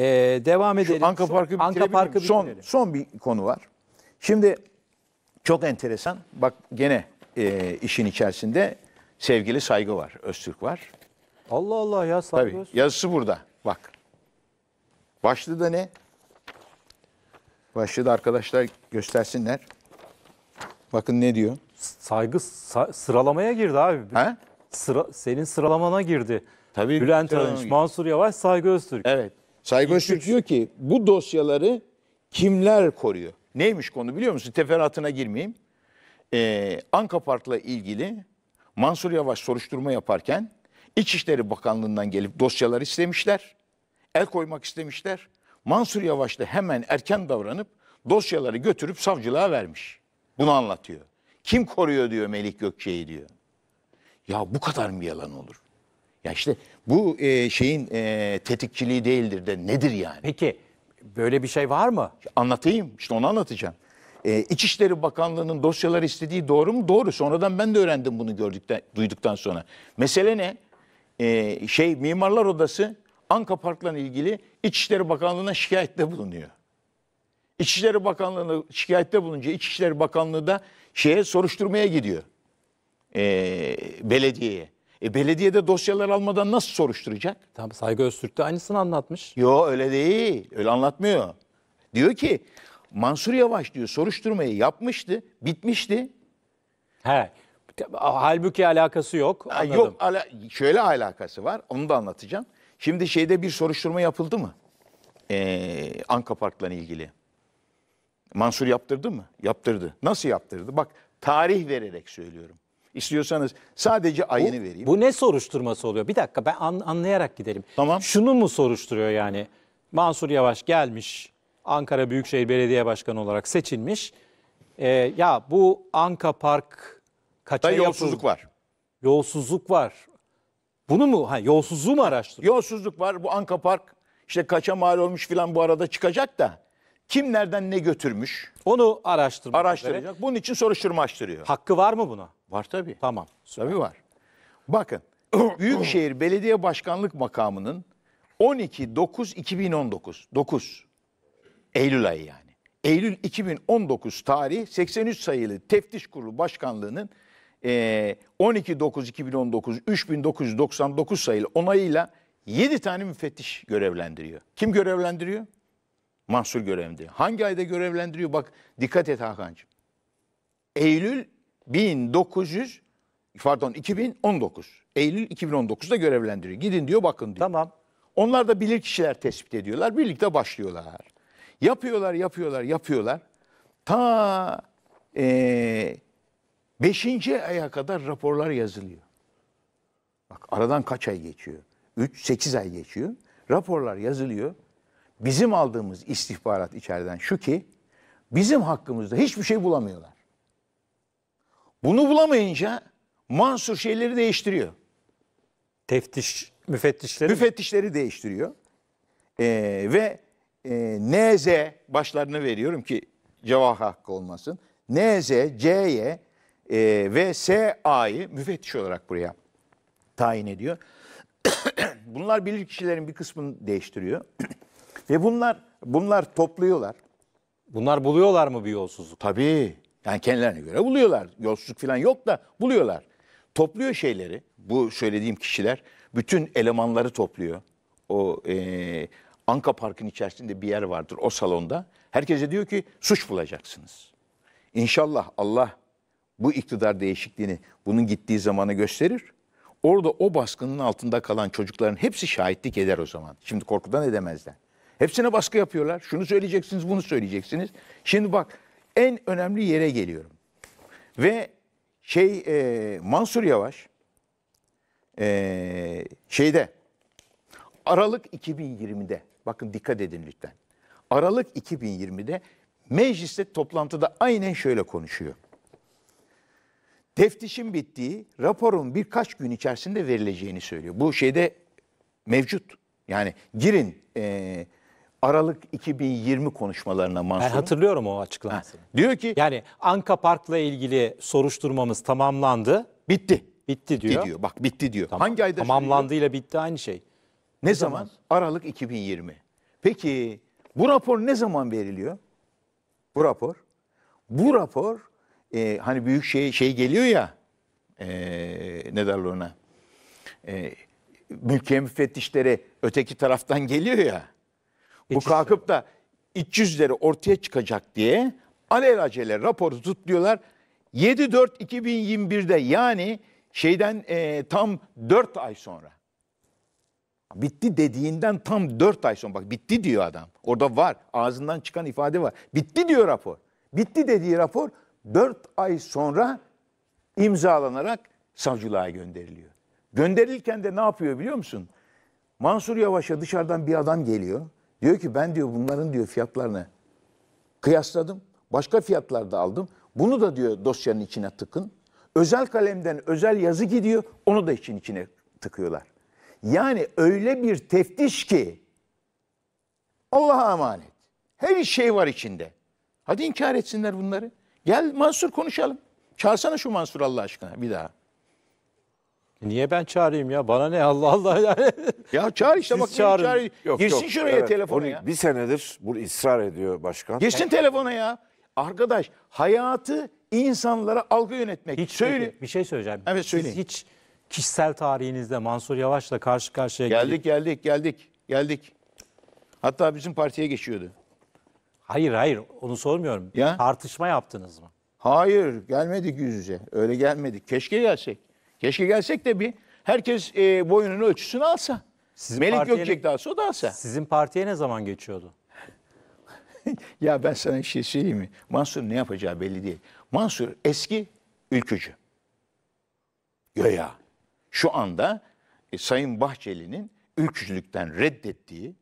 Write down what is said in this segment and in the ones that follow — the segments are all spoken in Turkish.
Ee, devam edelim. Şu Anka Parkı son, Anka Parkı son, son bir konu var. Şimdi çok enteresan. Bak gene e, işin içerisinde sevgili Saygı var. Öztürk var. Allah Allah ya Saygı Tabii, Öztürk. Yazısı burada. Bak. Başlığı da ne? Başlığı da arkadaşlar göstersinler. Bakın ne diyor? Saygı sa sıralamaya girdi abi. He? Sıra, senin sıralamana girdi. Tabii. Bülent Arınç, Mansur Yavaş, Saygı Öztürk. Evet. Saygı Öztürk diyor ki bu dosyaları kimler koruyor? Neymiş konu biliyor musun? Teferatına girmeyeyim. Ee, Anka ilgili Mansur Yavaş soruşturma yaparken İçişleri Bakanlığı'ndan gelip dosyalar istemişler. El koymak istemişler. Mansur Yavaş da hemen erken davranıp dosyaları götürüp savcılığa vermiş. Bunu anlatıyor. Kim koruyor diyor Melik Gökçe'yi diyor. Ya bu kadar mı yalan olur? Ya işte bu e, şeyin e, tetikçiliği değildir de nedir yani? Peki böyle bir şey var mı? Anlatayım işte onu anlatacağım. E, İçişleri Bakanlığı'nın dosyalar istediği doğru mu? Doğru. Sonradan ben de öğrendim bunu gördükten, duyduktan sonra. Mesele ne? E, şey Mimarlar Odası Anka Park'la ilgili İçişleri Bakanlığı'na şikayette bulunuyor. İçişleri Bakanlığı'na şikayette bulunca İçişleri Bakanlığı da şeye soruşturmaya gidiyor. E, belediyeye. E belediyede dosyalar almadan nasıl soruşturacak? Tamam Saygı Öztürk de aynısını anlatmış. Yo öyle değil. Öyle anlatmıyor. Diyor ki Mansur Yavaş diyor soruşturmayı yapmıştı, bitmişti. He. Halbuki alakası yok. Ha, Yok ala şöyle alakası var. Onu da anlatacağım. Şimdi şeyde bir soruşturma yapıldı mı? Ee, Anka Park'la ilgili. Mansur yaptırdı mı? Yaptırdı. Nasıl yaptırdı? Bak tarih vererek söylüyorum. İstiyorsanız sadece ayını vereyim. Bu ne soruşturması oluyor? Bir dakika ben an, anlayarak gidelim. Tamam. Şunu mu soruşturuyor yani? Mansur Yavaş gelmiş, Ankara Büyükşehir Belediye Başkanı olarak seçilmiş. Ee, ya bu Anka Park kaça yolsuzluk var. Yolsuzluk var. Bunu mu? Ha, yolsuzluğu mu araştırıyor? Yolsuzluk var. Bu Anka Park işte kaça mal olmuş filan bu arada çıkacak da kim nereden ne götürmüş Onu araştırmak üzere. araştıracak. Bunun için soruşturma açtırıyor. Hakkı var mı buna? Var tabii. Tamam. Süper. Tabii var. Bakın Büyükşehir Belediye Başkanlık makamının 12 9 2019 9 Eylül ayı yani. Eylül 2019 tarihi 83 sayılı Teftiş Kurulu Başkanlığı'nın e, 12.9.2019 3999 sayılı onayıyla 7 tane müfettiş görevlendiriyor. Kim görevlendiriyor? Mahsur görevlendiriyor. Hangi ayda görevlendiriyor? Bak dikkat et Hakan'cığım. Eylül 1900 pardon 2019 Eylül 2019'da görevlendiriyor. Gidin diyor bakın diyor. Tamam. Onlar da bilir kişiler tespit ediyorlar. Birlikte başlıyorlar. Yapıyorlar, yapıyorlar, yapıyorlar. Ta e, beşinci aya kadar raporlar yazılıyor. Bak aradan kaç ay geçiyor? 3, 8 ay geçiyor. Raporlar yazılıyor. Bizim aldığımız istihbarat içeriden şu ki bizim hakkımızda hiçbir şey bulamıyorlar. Bunu bulamayınca Mansur şeyleri değiştiriyor. Teftiş, müfettişleri Müfettişleri mi? değiştiriyor. Ee, ve e, NZ başlarını veriyorum ki cevap hakkı olmasın. NZ, CY e, ve SA'yı müfettiş olarak buraya tayin ediyor. bunlar bilir kişilerin bir kısmını değiştiriyor. ve bunlar bunlar topluyorlar. Bunlar buluyorlar mı bir yolsuzluk? Tabii. Yani kendilerine göre buluyorlar. Yolsuzluk falan yok da buluyorlar. Topluyor şeyleri. Bu söylediğim kişiler bütün elemanları topluyor. O e, Anka Park'ın içerisinde bir yer vardır o salonda. Herkese diyor ki suç bulacaksınız. İnşallah Allah bu iktidar değişikliğini bunun gittiği zamana gösterir. Orada o baskının altında kalan çocukların hepsi şahitlik eder o zaman. Şimdi korkudan edemezler. Hepsine baskı yapıyorlar. Şunu söyleyeceksiniz, bunu söyleyeceksiniz. Şimdi bak en önemli yere geliyorum. Ve şey e, Mansur Yavaş e, şeyde Aralık 2020'de bakın dikkat edin lütfen. Aralık 2020'de mecliste toplantıda aynen şöyle konuşuyor. Teftişin bittiği raporun birkaç gün içerisinde verileceğini söylüyor. Bu şeyde mevcut. Yani girin e, Aralık 2020 konuşmalarına mansur. Ben hatırlıyorum o açıklamasını. Diyor ki Yani Anka Park'la ilgili soruşturmamız tamamlandı. bitti. Bitti diyor. Bitti diyor. Bak bitti diyor. Tam- Hangi ayda? Tamamlandığıyla bitti aynı şey. Ne zaman? Aralık 2020. Peki bu rapor ne zaman veriliyor? Bu rapor. Bu rapor e, hani büyük şey şey geliyor ya e, ne derler ona? E, mülkiye müfettişleri öteki taraftan geliyor ya bu kalkıp da iç yüzleri ortaya çıkacak diye acele raporu tutluyorlar. 7-4-2021'de yani şeyden e, tam 4 ay sonra. Bitti dediğinden tam 4 ay sonra. Bak bitti diyor adam. Orada var. Ağzından çıkan ifade var. Bitti diyor rapor. Bitti dediği rapor 4 ay sonra imzalanarak savcılığa gönderiliyor. Gönderilirken de ne yapıyor biliyor musun? Mansur Yavaş'a dışarıdan bir adam geliyor. Diyor ki ben diyor bunların diyor fiyatlarını kıyasladım. Başka fiyatlarda aldım. Bunu da diyor dosyanın içine tıkın. Özel kalemden özel yazı gidiyor. Onu da için içine tıkıyorlar. Yani öyle bir teftiş ki Allah'a emanet. Her şey var içinde. Hadi inkar etsinler bunları. Gel Mansur konuşalım. Çağırsana şu Mansur Allah aşkına bir daha. E niye ben çağırayım ya? Bana ne Allah Allah yani. Ya çağır işte Siz bak. Çağır. Yok, Girsin yok. şuraya Evet, telefona onu ya. Bir senedir bu ısrar ediyor başkan. Girsin telefona ya. Arkadaş hayatı insanlara algı yönetmek. Hiç Söyle. peki, bir şey söyleyeceğim. Evet, söyleyin. Siz hiç kişisel tarihinizde Mansur Yavaş'la karşı karşıya Geldik geldik geldik geldik. Hatta bizim partiye geçiyordu. Hayır hayır onu sormuyorum. Ya. Tartışma yaptınız mı? Hayır gelmedik yüz yüze. Öyle gelmedik. Keşke gelsek. Keşke gelsek de bir herkes e, boyunun ölçüsünü alsa. Sizin Melik partiye, Gökçek de alsa o da alsa. Sizin partiye ne zaman geçiyordu? ya ben sana bir şey söyleyeyim mi? Mansur ne yapacağı belli değil. Mansur eski ülkücü. Göya şu anda e, Sayın Bahçeli'nin ülkücülükten reddettiği,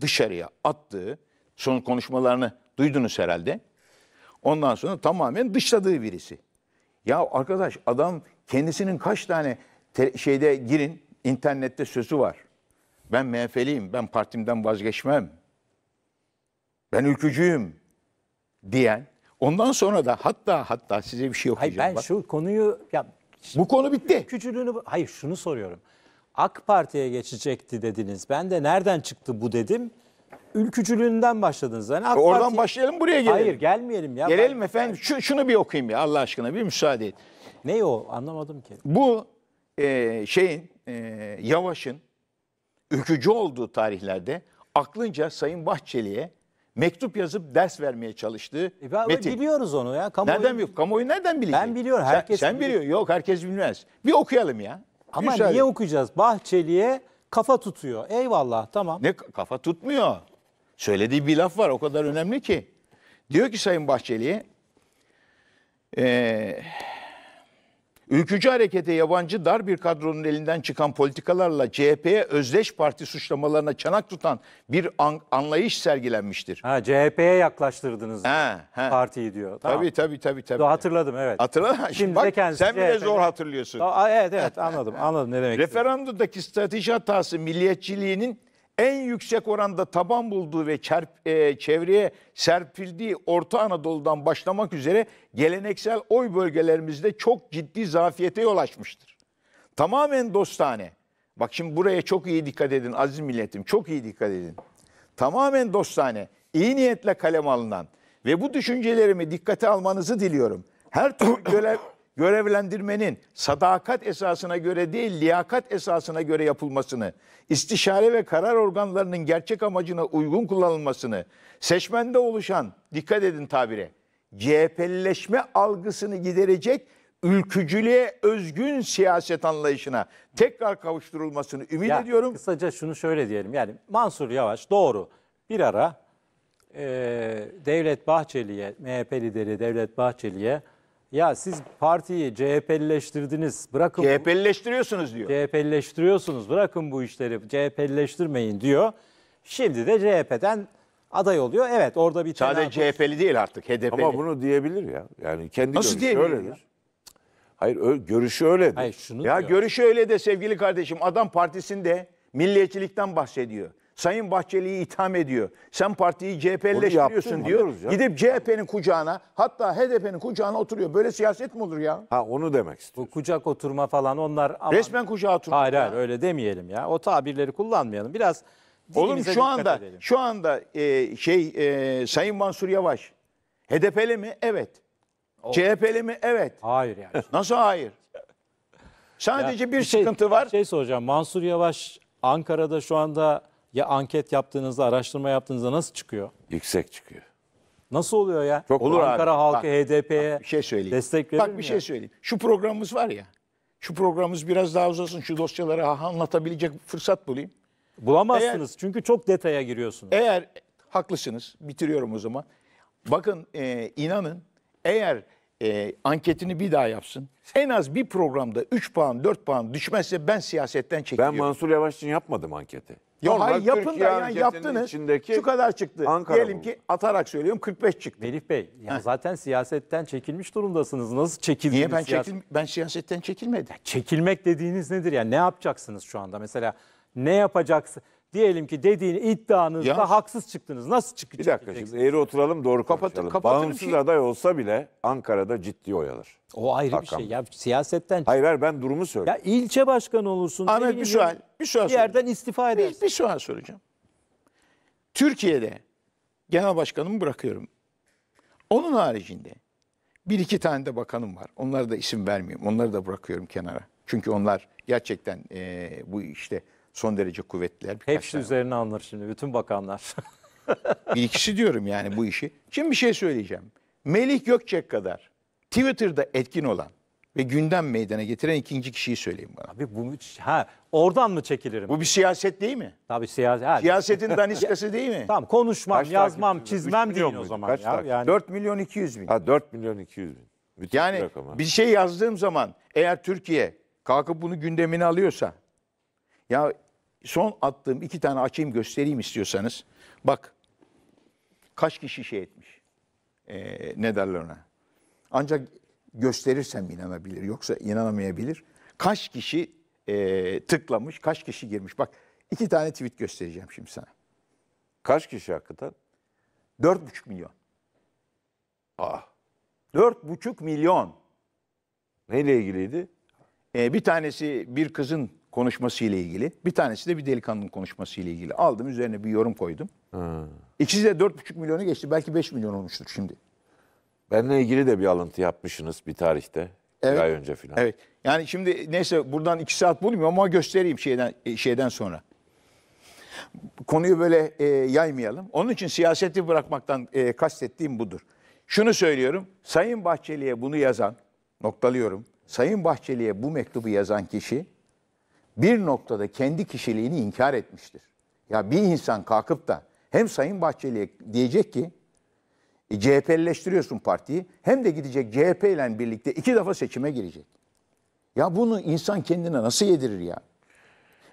dışarıya attığı, son konuşmalarını duydunuz herhalde. Ondan sonra tamamen dışladığı birisi. Ya arkadaş adam Kendisinin kaç tane şeyde girin internette sözü var. Ben MHP'liyim, ben partimden vazgeçmem. Ben ülkücüyüm diyen. Ondan sonra da hatta hatta size bir şey okuyacağım. Hayır ben Bak. şu konuyu ya bu konu bitti. Ülkücülüğünü hayır şunu soruyorum. AK Parti'ye geçecekti dediniz. Ben de nereden çıktı bu dedim. Ülkücülüğünden başladınız. Yani AK Oradan Parti... başlayalım buraya gelelim. Hayır gelmeyelim ya. Gelelim ben... efendim. Şu, şunu bir okuyayım ya Allah aşkına bir müsaade et. Ne o anlamadım ki. Bu e, şeyin e, Yavaş'ın ürkücü olduğu tarihlerde aklınca Sayın Bahçeli'ye mektup yazıp ders vermeye çalıştığı e ben, metin. Biliyoruz onu ya. Kamuoyu... Nereden biliyor? Kamuoyu nereden biliyor? Ben biliyorum. Herkes sen, sen biliyor. Yok herkes bilmez. Bir okuyalım ya. Ama Müsaade. niye okuyacağız? Bahçeli'ye kafa tutuyor. Eyvallah tamam. Ne kafa tutmuyor. Söylediği bir laf var o kadar önemli ki. Diyor ki Sayın Bahçeli'ye... Ee, Ülkücü harekete yabancı dar bir kadronun elinden çıkan politikalarla CHP'ye özdeş parti suçlamalarına çanak tutan bir an, anlayış sergilenmiştir. Ha CHP'ye yaklaştırdınız ha, ha. partiyi diyor. Tamam. Tabii tabii tabii. tabii. Do hatırladım evet. Hatırladın Şimdi Bak, de kendisi sen bile CHP'de... zor hatırlıyorsun. Aa, evet evet anladım anladım ne demek. Referandumdaki strateji hatası milliyetçiliğinin en yüksek oranda taban bulduğu ve çerp, e, çevreye serpildiği Orta Anadolu'dan başlamak üzere geleneksel oy bölgelerimizde çok ciddi zafiyete yol açmıştır. Tamamen dostane. Bak şimdi buraya çok iyi dikkat edin aziz milletim, çok iyi dikkat edin. Tamamen dostane, iyi niyetle kalem alınan ve bu düşüncelerimi dikkate almanızı diliyorum. Her türlü görev, görevlendirmenin sadakat esasına göre değil liyakat esasına göre yapılmasını, istişare ve karar organlarının gerçek amacına uygun kullanılmasını, seçmende oluşan dikkat edin tabire CHP'lileşme algısını giderecek ülkücülüğe özgün siyaset anlayışına tekrar kavuşturulmasını ümit ya, ediyorum. Kısaca şunu şöyle diyelim yani Mansur Yavaş doğru bir ara e, Devlet Bahçeli'ye MHP lideri Devlet Bahçeli'ye ya siz partiyi CHP'lileştirdiniz. Bırakın bu- CHP'lileştiriyorsunuz diyor. CHP'lileştiriyorsunuz. Bırakın bu işleri CHP'lileştirmeyin diyor. Şimdi de CHP'den aday oluyor. Evet orada bir Sadece tenakuz- CHP'li değil artık HDP'li. Ama bunu diyebilir ya. Yani kendi Nasıl görüşü diyebilir öyledir. ya? Hayır ö- görüşü öyledir. Hayır şunu Ya diyor. görüşü öyle de sevgili kardeşim adam partisinde milliyetçilikten bahsediyor. Sayın Bahçeli'yi itham ediyor. Sen partiyi CHP'leştiriyorsun diyor. Gidip CHP'nin kucağına hatta HDP'nin kucağına oturuyor. Böyle siyaset mi olur ya? Ha onu demek istiyorsun. Bu kucak oturma falan onlar aman, Resmen kucağa oturuyor. Hayır hayır öyle demeyelim ya. O tabirleri kullanmayalım. Biraz Oğlum şu anda edelim. şu anda e, şey e, Sayın Mansur Yavaş HDP'li mi? Evet. CHP'li mi? Evet. Hayır yani. Nasıl hayır? Sadece bir, şey- sıkıntı var. Şey soracağım. Mansur Yavaş Ankara'da şu anda ya anket yaptığınızda, araştırma yaptığınızda nasıl çıkıyor? Yüksek çıkıyor. Nasıl oluyor ya? Çok Olur Ankara abi. halkı HDP'ye bir şey söyleyeyim. destek verir Bak bir şey ya? şey söyleyeyim. Şu programımız var ya. Şu programımız biraz daha uzasın. Şu dosyaları anlatabilecek fırsat bulayım. Bulamazsınız Eğer- çünkü çok detaya giriyorsunuz. Eğer haklısınız, bitiriyorum o zaman. Bakın e, inanın eğer e, anketini bir daha yapsın. En az bir programda 3 puan 4 puan düşmezse ben siyasetten Ben Mansur Yavaş için yapmadım anketi. Yormak, Hayır yapın da yani yaptınız içindeki şu kadar çıktı. Ankara Diyelim ki atarak söylüyorum 45 çıktı. Melih Bey ya zaten siyasetten çekilmiş durumdasınız. Nasıl çekildiniz? Niye ben siyaset- çekil ben siyasetten çekilmedim. Çekilmek dediğiniz nedir? Yani ne yapacaksınız şu anda? Mesela ne yapacaksınız? diyelim ki dediğini iddianızda Ya. haksız çıktınız. Nasıl çıkacak? Bir dakika şimdi eğri oturalım doğru kapatalım. konuşalım. Bağımsız ki- şey. aday olsa bile Ankara'da ciddi oy alır. O ayrı bir şey. Ya siyasetten Hayır hayır ben durumu söylüyorum. Ya ilçe başkanı olursun. ne Ahmet bir bileyim, sual. Bir sual Bir yerden istifa edersin. Bir, bir sual soracağım. Türkiye'de genel başkanımı bırakıyorum. Onun haricinde bir iki tane de bakanım var. Onlara da isim vermiyorum. Onları da bırakıyorum kenara. Çünkü onlar gerçekten eee, bu işte son derece kuvvetliler. Hepsi tane. üzerine alınır şimdi bütün bakanlar. bir ikisi diyorum yani bu işi. Şimdi bir şey söyleyeceğim. Melih Gökçek kadar Twitter'da etkin olan ve gündem meydana getiren ikinci kişiyi söyleyeyim bana. Abi bu ha oradan mı çekilirim? Bu bir siyaset değil mi? Tabii siyaset. Siyasetin daniskası değil mi? Tamam konuşmam, Kaç yazmam, çizmem diyor o zaman Kaç ya. Takip? Yani 4 milyon 200 bin. Ha 4 milyon 200 bin. Bütün yani bir, bir şey yazdığım zaman eğer Türkiye kalkıp bunu gündemine alıyorsa ya son attığım iki tane açayım göstereyim istiyorsanız. Bak kaç kişi şey etmiş. E, ne derler ona? Ancak gösterirsem inanabilir yoksa inanamayabilir. Kaç kişi e, tıklamış, kaç kişi girmiş. Bak iki tane tweet göstereceğim şimdi sana. Kaç kişi hakikaten? buçuk milyon. Ah, dört buçuk milyon. Neyle ilgiliydi? Ee, bir tanesi bir kızın konuşması ile ilgili. Bir tanesi de bir delikanlının konuşması ile ilgili. Aldım üzerine bir yorum koydum. Ha. İkisi de 4,5 milyonu geçti. Belki 5 milyon olmuştur şimdi. Benle ilgili de bir alıntı yapmışsınız bir tarihte. Evet. Bir ay önce falan. Evet. Yani şimdi neyse buradan 2 saat bulmuyor ama göstereyim şeyden e, şeyden sonra. Konuyu böyle e, yaymayalım. Onun için siyaseti bırakmaktan e, kastettiğim budur. Şunu söylüyorum. Sayın Bahçeli'ye bunu yazan, noktalıyorum. Sayın Bahçeli'ye bu mektubu yazan kişi bir noktada kendi kişiliğini inkar etmiştir. Ya bir insan kalkıp da hem Sayın Bahçeli'ye diyecek ki e, CHP'lileştiriyorsun partiyi hem de gidecek CHP ile birlikte iki defa seçime girecek. Ya bunu insan kendine nasıl yedirir ya?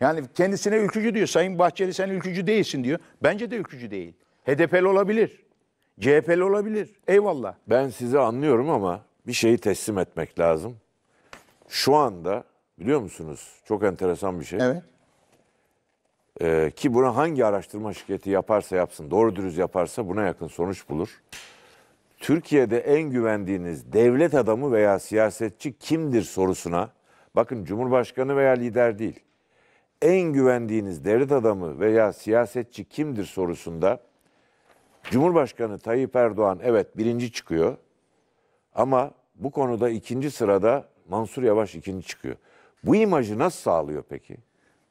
Yani kendisine ülkücü diyor. Sayın Bahçeli sen ülkücü değilsin diyor. Bence de ülkücü değil. HDP'li olabilir. CHP'li olabilir. Eyvallah. Ben sizi anlıyorum ama bir şeyi teslim etmek lazım. Şu anda Biliyor musunuz? Çok enteresan bir şey. Evet. Ee, ki buna hangi araştırma şirketi yaparsa yapsın, doğru dürüst yaparsa buna yakın sonuç bulur. Türkiye'de en güvendiğiniz devlet adamı veya siyasetçi kimdir sorusuna, bakın Cumhurbaşkanı veya lider değil, en güvendiğiniz devlet adamı veya siyasetçi kimdir sorusunda Cumhurbaşkanı Tayyip Erdoğan evet birinci çıkıyor ama bu konuda ikinci sırada Mansur Yavaş ikinci çıkıyor. Bu imajı nasıl sağlıyor peki?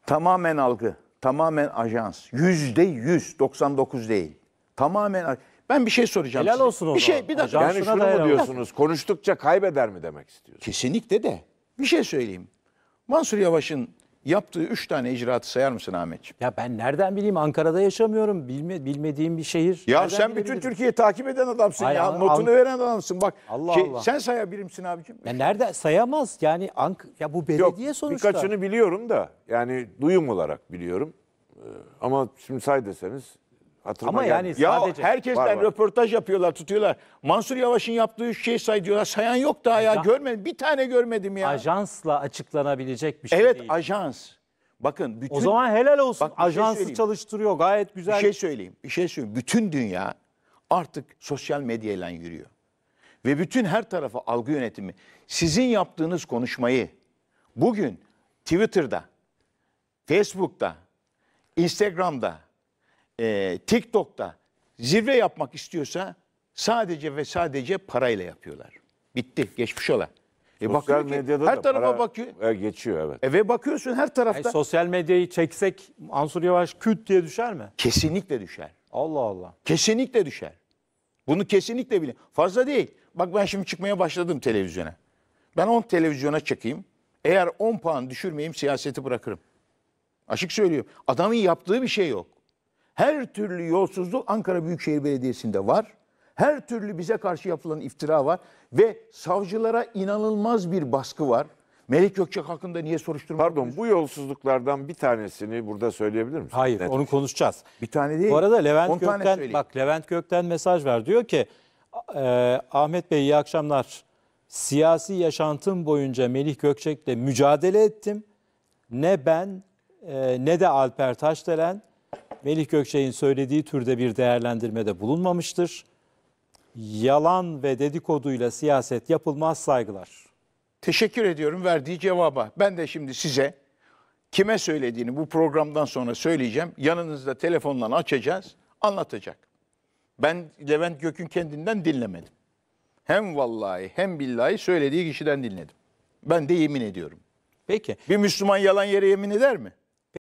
Tamamen algı, tamamen ajans. Yüzde yüz, 99 değil. Tamamen ben bir şey soracağım Helal size. olsun o bir şey, bir dakika. Yani Şansına şunu mu dayanamaz. diyorsunuz? Konuştukça kaybeder mi demek istiyorsunuz? Kesinlikle de. Bir şey söyleyeyim. Mansur Yavaş'ın yaptığı üç tane icraatı sayar mısın Ahmetciğim? Ya ben nereden bileyim Ankara'da yaşamıyorum. Bilme, bilmediğim bir şehir. Ya nereden sen bütün Türkiye'yi takip eden adamsın Hayır, ya. An, Notunu an, veren adamsın bak. Allah şey, Allah. Sen sayabilirsin abicim. Ya nerede sayamaz yani Ank ya bu belediye Yok, sonuçta. Birkaçını biliyorum da yani duyum olarak biliyorum. Ee, ama şimdi say deseniz Hatırıma Ama yani geldi. sadece- Ya herkesten Var, var. röportaj yapıyorlar, tutuyorlar. Mansur Yavaş'ın yaptığı şey say diyorlar. Sayan yok daha ya. Ajan- Görmedim. Bir tane görmedim ya. Ajansla açıklanabilecek bir şey evet, değil. ajans. Bakın bütün o zaman helal olsun. Bak, bir şey çalıştırıyor. Gayet güzel. Bir şey söyleyeyim. Bir şey söyleyeyim. Bütün dünya artık sosyal medyayla yürüyor. Ve bütün her tarafa algı yönetimi. Sizin yaptığınız konuşmayı bugün Twitter'da, Facebook'ta, Instagram'da, e, TikTok'ta zirve yapmak istiyorsa sadece ve sadece parayla yapıyorlar. Bitti, geçmiş ola. E sosyal medyada her da tarafa para bakıyor. E, geçiyor evet. E, ve bakıyorsun her tarafta. Yani sosyal medyayı çeksek Ansur Yavaş küt diye düşer mi? Kesinlikle düşer. Allah Allah. Kesinlikle düşer. Bunu kesinlikle bilin. Fazla değil. Bak ben şimdi çıkmaya başladım televizyona. Ben 10 televizyona çıkayım. Eğer 10 puan düşürmeyeyim siyaseti bırakırım. Açık söylüyorum. Adamın yaptığı bir şey yok. Her türlü yolsuzluk Ankara Büyükşehir Belediyesi'nde var. Her türlü bize karşı yapılan iftira var ve savcılara inanılmaz bir baskı var. Melek Gökçek hakkında niye soruşturma? Pardon bu yolsuzluklardan bir tanesini burada söyleyebilir misin? Hayır Net onu konuşacağız. Bir tane değil. Bu arada Levent Gökten bak Levent Gökten mesaj ver diyor ki e, Ahmet Bey iyi akşamlar. Siyasi yaşantım boyunca Melih Gökçek'le mücadele ettim. Ne ben e, ne de Alper Taşdelen Melih Gökçek'in söylediği türde bir değerlendirmede bulunmamıştır. Yalan ve dedikoduyla siyaset yapılmaz saygılar. Teşekkür ediyorum verdiği cevaba. Ben de şimdi size kime söylediğini bu programdan sonra söyleyeceğim. Yanınızda telefonla açacağız, anlatacak. Ben Levent Gök'ün kendinden dinlemedim. Hem vallahi hem billahi söylediği kişiden dinledim. Ben de yemin ediyorum. Peki. Bir Müslüman yalan yere yemin eder mi?